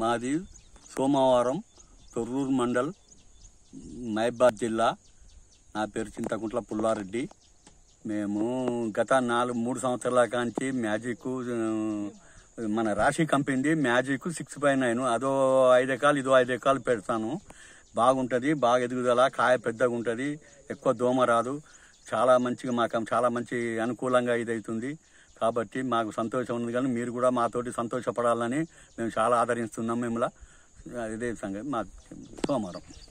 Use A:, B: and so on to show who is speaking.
A: మాది సోమవారం తొర్రూరు మండల్ మహబాద్ జిల్లా నా పేరు చింతకుంట్ల పుల్లారెడ్డి మేము గత నాలుగు మూడు సంవత్సరాల కాంచి మ్యాజిక్ మన రాశి company magic six by nine అదో ఐదు ఎకాలు ఇదో ఐదు ఎకాలు పెడతాను బాగుంటుంది బాగా ఎదుగుదల కాయ పెద్దగా ఉంటుంది ఎక్కువ దోమ రాదు చాలా మంచిగా మాకు చాలా మంచి అనుకూలంగా అవుతుంది కాబట్టి మాకు సంతోషం ఉంది కానీ మీరు కూడా మాతోటి సంతోషపడాలని మేము చాలా ఆదరిస్తున్నాం మిమ్మల్ని ఇదే సంగతి మా సోమవారం